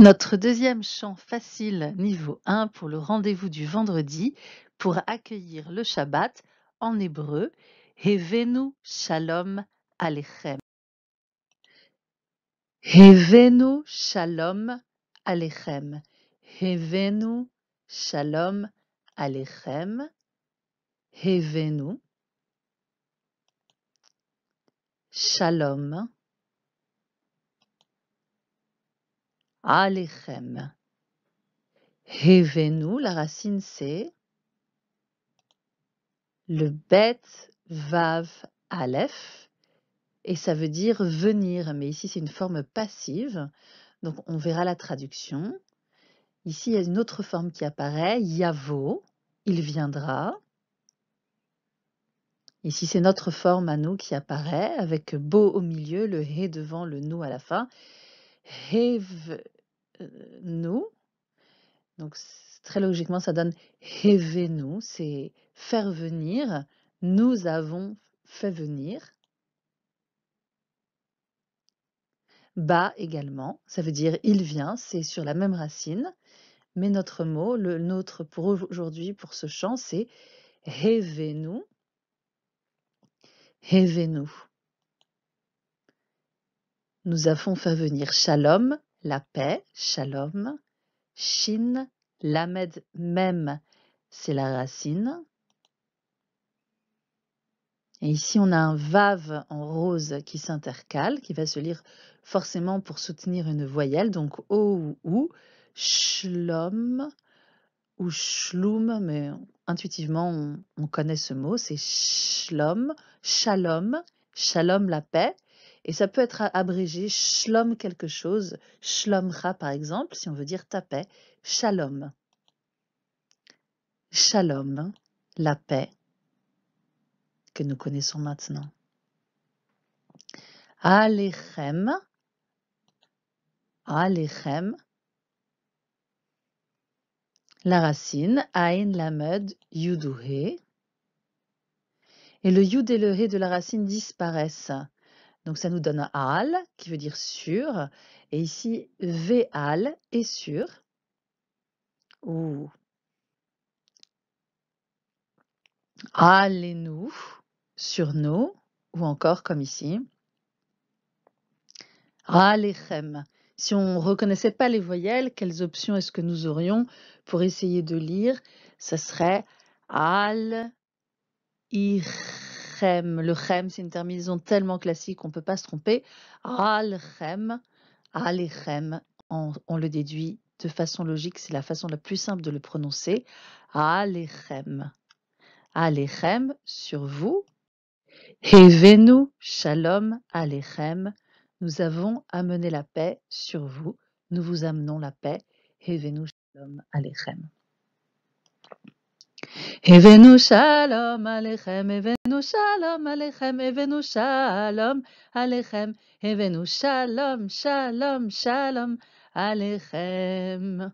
Notre deuxième chant facile niveau 1 pour le rendez-vous du vendredi pour accueillir le Shabbat en hébreu Hevenu Shalom Alechem. Hevenu Shalom Alechem. Hevenu Shalom Alechem. Hevenu Shalom Alechem. Hevenu, la racine c'est le bet vav aleph et ça veut dire venir, mais ici c'est une forme passive, donc on verra la traduction. Ici il y a une autre forme qui apparaît, yavo, il viendra. Ici c'est notre forme à nous qui apparaît avec beau au milieu, le he devant le nous à la fin. Euh, nous. Donc très logiquement, ça donne nous, c'est faire venir. Nous avons fait venir. Ba également, ça veut dire il vient, c'est sur la même racine. Mais notre mot, le nôtre pour aujourd'hui, pour ce chant, c'est nous ». Heve nous. Nous avons fait venir Shalom, la paix, shalom. Shin, lamed même, c'est la racine. Et ici, on a un vave en rose qui s'intercale, qui va se lire forcément pour soutenir une voyelle, donc o ou ou, shlom ou shloum, mais intuitivement, on, on connaît ce mot, c'est shlom, shalom, shalom la paix, et ça peut être abrégé shlom quelque chose, shlomcha » par exemple, si on veut dire ta paix, shalom. Shalom, la paix que nous connaissons maintenant. Alechem, Alechem, la racine, Ain Lamed Yuduhe, et le Yud et le He de la racine disparaissent. Donc ça nous donne al qui veut dire sur ». Et ici, al est sur » Ou allez-nous sur nous. Ou encore comme ici. Alechem. Si on ne reconnaissait pas les voyelles, quelles options est-ce que nous aurions pour essayer de lire Ça serait al, ir, le chem, c'est une terminaison tellement classique qu'on ne peut pas se tromper. Al chem, al on, le déduit de façon logique, c'est la façon la plus simple de le prononcer. Al chem. Al sur vous. Hevenu shalom al ah, Nous avons amené la paix sur vous. Nous vous amenons la paix. Hevenu shalom al ah, Evenu shalom alechem, evenu shalom alechem, evenu shalom alechem, evenu shalom, shalom, shalom alechem.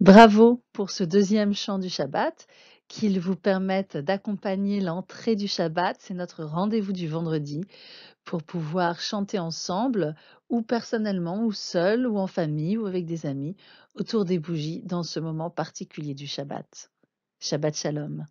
Bravo pour ce deuxième chant du Shabbat qu'ils vous permettent d'accompagner l'entrée du Shabbat. C'est notre rendez-vous du vendredi pour pouvoir chanter ensemble ou personnellement ou seul ou en famille ou avec des amis autour des bougies dans ce moment particulier du Shabbat. Shabbat Shalom.